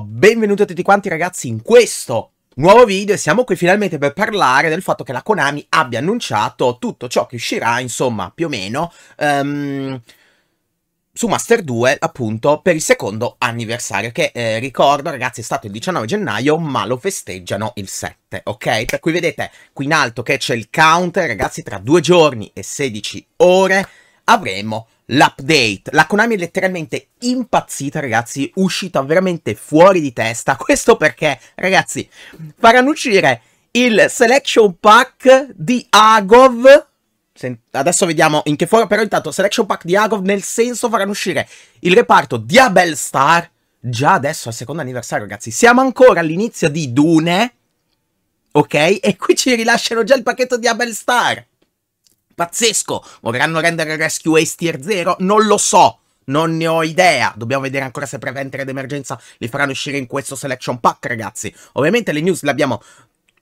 benvenuti a tutti quanti ragazzi in questo nuovo video e siamo qui finalmente per parlare del fatto che la Konami abbia annunciato tutto ciò che uscirà, insomma, più o meno, um, su Master 2, appunto, per il secondo anniversario, che eh, ricordo ragazzi è stato il 19 gennaio, ma lo festeggiano il 7, ok? Per cui vedete qui in alto che c'è il counter, ragazzi, tra due giorni e 16 ore avremo l'update. La Konami è letteralmente impazzita, ragazzi, uscita veramente fuori di testa. Questo perché, ragazzi, faranno uscire il Selection Pack di Agov. Adesso vediamo in che forma, però intanto Selection Pack di Agov nel senso faranno uscire il reparto di Abel Star già adesso al secondo anniversario, ragazzi. Siamo ancora all'inizio di Dune, ok? E qui ci rilasciano già il pacchetto di Abel Star. Pazzesco! Vorranno rendere Rescue Ace tier 0? Non lo so! Non ne ho idea. Dobbiamo vedere ancora se Preventer ed Emergenza li faranno uscire in questo selection pack, ragazzi. Ovviamente le news le abbiamo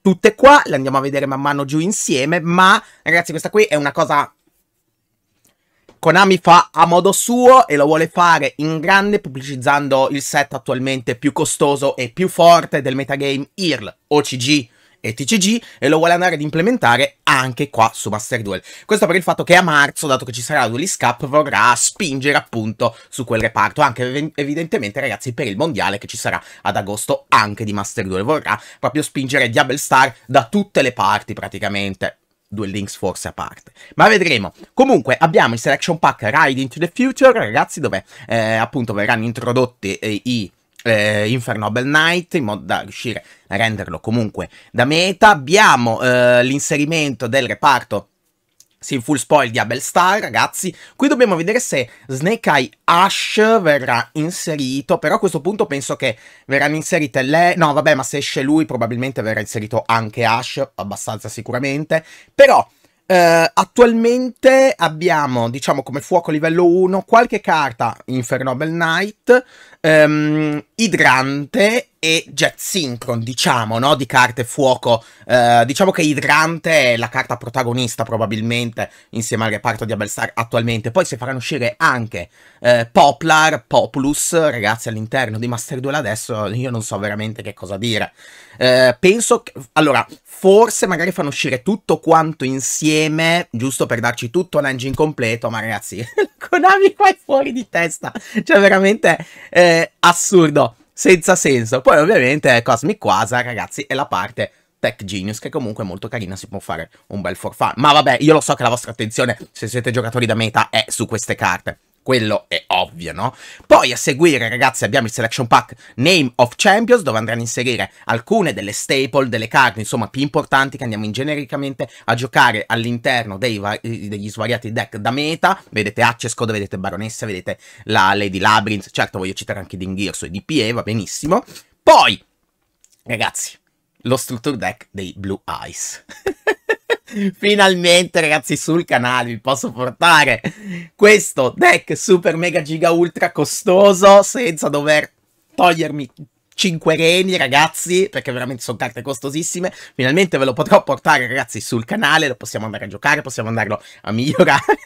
tutte qua, le andiamo a vedere man mano giù insieme, ma ragazzi questa qui è una cosa... Konami fa a modo suo e lo vuole fare in grande pubblicizzando il set attualmente più costoso e più forte del metagame IRL, OCG, e TCG e lo vuole andare ad implementare anche qua su Master Duel. Questo per il fatto che a marzo, dato che ci sarà la Duelist Cup, vorrà spingere appunto su quel reparto, anche evidentemente ragazzi per il mondiale che ci sarà ad agosto anche di Master Duel, vorrà proprio spingere Diablo Star da tutte le parti praticamente. Due links forse a parte. Ma vedremo. Comunque abbiamo il selection pack Ride into the Future, ragazzi, dove eh, appunto verranno introdotti eh, i eh, Infernoble Knight in modo da riuscire a renderlo comunque da meta. Abbiamo eh, l'inserimento del reparto sì, full spoil di Abel Star, ragazzi. Qui dobbiamo vedere se Snake Eye Ash verrà inserito, però a questo punto penso che verranno inserite le... No, vabbè, ma se esce lui probabilmente verrà inserito anche Ash, abbastanza sicuramente. Però... Uh, attualmente abbiamo, diciamo, come fuoco livello 1 qualche carta Infernoble Knight, um, idrante e jet synchron, diciamo, no? Di carte fuoco. Uh, diciamo che idrante è la carta protagonista probabilmente insieme al reparto di Abelstar attualmente. Poi si faranno uscire anche uh, Poplar, Populus, ragazzi all'interno di Master Duel adesso io non so veramente che cosa dire. Uh, penso che... Allora, forse magari fanno uscire tutto quanto insieme, giusto per darci tutto l'engine completo, ma ragazzi, Konami qua è fuori di testa. Cioè veramente... Eh, è assurdo, senza senso. Poi ovviamente Cosmic Quasar, ragazzi, è la parte Tech Genius, che comunque è molto carina, si può fare un bel forfan. Ma vabbè, io lo so che la vostra attenzione, se siete giocatori da meta, è su queste carte. Quello è ovvio, no? Poi a seguire, ragazzi, abbiamo il selection pack Name of Champions, dove andranno a inserire alcune delle staple, delle carte, insomma, più importanti che andiamo in genericamente a giocare all'interno degli svariati deck da meta. Vedete Access vedete Baronessa, vedete la Lady Labyrinth, certo voglio citare anche Dingirso e DPE, va benissimo. Poi, ragazzi, lo structure deck dei Blue Eyes. Finalmente ragazzi sul canale vi posso portare questo deck super mega giga ultra costoso senza dover togliermi 5 reni ragazzi perché veramente sono carte costosissime finalmente ve lo potrò portare ragazzi sul canale lo possiamo andare a giocare possiamo andarlo a migliorare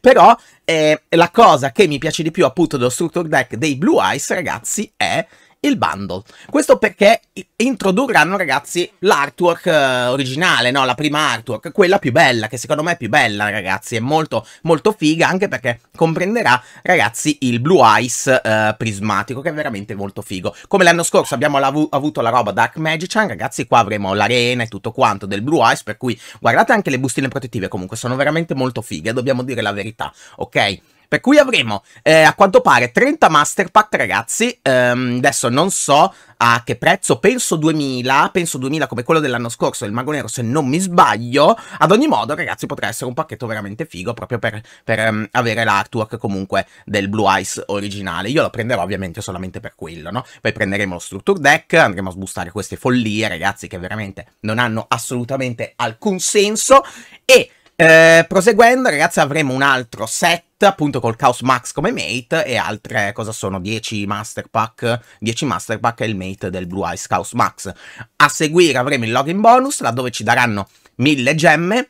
però eh, la cosa che mi piace di più appunto dello structure deck dei Blue Eyes ragazzi è il bundle. Questo perché introdurranno, ragazzi, l'artwork eh, originale, no? La prima artwork, quella più bella, che secondo me è più bella, ragazzi, è molto, molto figa, anche perché comprenderà, ragazzi, il Blue Ice eh, prismatico, che è veramente molto figo. Come l'anno scorso abbiamo av avuto la roba Dark Magician, ragazzi, qua avremo l'arena e tutto quanto del Blue Ice, per cui guardate anche le bustine protettive, comunque sono veramente molto fighe, dobbiamo dire la verità, ok? Per cui avremo, eh, a quanto pare, 30 Master Pack, ragazzi. Um, adesso non so a che prezzo, penso 2000, penso 2000 come quello dell'anno scorso del Mago Nero se non mi sbaglio, ad ogni modo ragazzi potrà essere un pacchetto veramente figo proprio per, per um, avere l'artwork comunque del Blue Eyes originale, io lo prenderò ovviamente solamente per quello, no? Poi prenderemo lo Structure Deck, andremo a sbustare queste follie ragazzi che veramente non hanno assolutamente alcun senso e eh, proseguendo, ragazzi, avremo un altro set, appunto col Chaos Max come mate e altre, cosa sono, 10 Master Pack, 10 Master Pack e il mate del Blue Eyes Chaos Max. A seguire avremo il login bonus, laddove ci daranno 1000 gemme,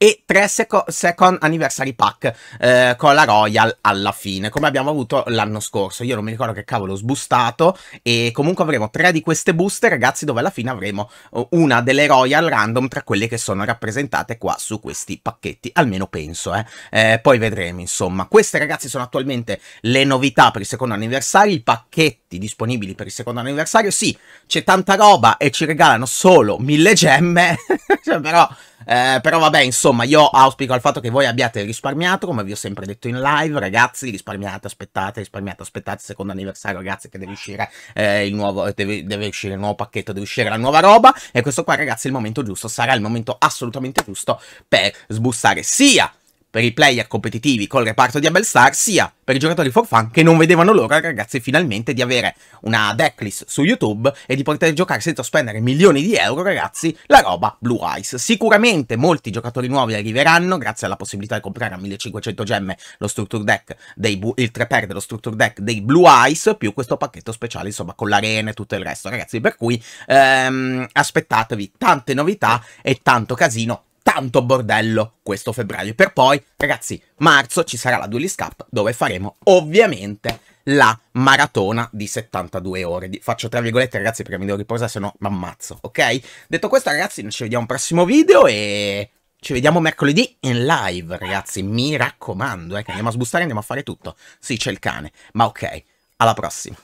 e tre seco Second Anniversary Pack eh, con la Royal alla fine, come abbiamo avuto l'anno scorso. Io non mi ricordo che cavolo ho sbustato e comunque avremo tre di queste buste, ragazzi, dove alla fine avremo oh, una delle Royal random tra quelle che sono rappresentate qua su questi pacchetti, almeno penso, eh. eh poi vedremo, insomma. Queste, ragazzi, sono attualmente le novità per il secondo anniversario, i pacchetti disponibili per il secondo anniversario. Sì, c'è tanta roba e ci regalano solo mille gemme, cioè, però, eh, però vabbè, insomma Insomma, io auspico al fatto che voi abbiate risparmiato, come vi ho sempre detto in live, ragazzi, risparmiate, aspettate, risparmiate, aspettate il secondo anniversario, ragazzi, che deve uscire, eh, il, nuovo, deve, deve uscire il nuovo pacchetto, deve uscire la nuova roba e questo qua, ragazzi, è il momento giusto, sarà il momento assolutamente giusto per sbussare sia per i player competitivi col reparto di Abelstar, sia per i giocatori for fun che non vedevano l'ora, ragazzi, finalmente di avere una decklist su YouTube e di poter giocare senza spendere milioni di euro, ragazzi, la roba Blue Eyes. Sicuramente molti giocatori nuovi arriveranno, grazie alla possibilità di comprare a 1500 gemme lo structure deck dei il 3x dello structure deck dei Blue Eyes, più questo pacchetto speciale, insomma, con l'arena e tutto il resto, ragazzi. Per cui ehm, aspettatevi tante novità e tanto casino, tanto bordello questo febbraio. Per poi, ragazzi, marzo ci sarà la Duelist Cup dove faremo ovviamente la maratona di 72 ore. Faccio tra virgolette, ragazzi, perché mi devo riposare, se no mi ammazzo, ok? Detto questo, ragazzi, noi ci vediamo al prossimo video e ci vediamo mercoledì in live, ragazzi. Mi raccomando, eh, che andiamo a sbustare, andiamo a fare tutto. Sì, c'è il cane, ma ok, alla prossima.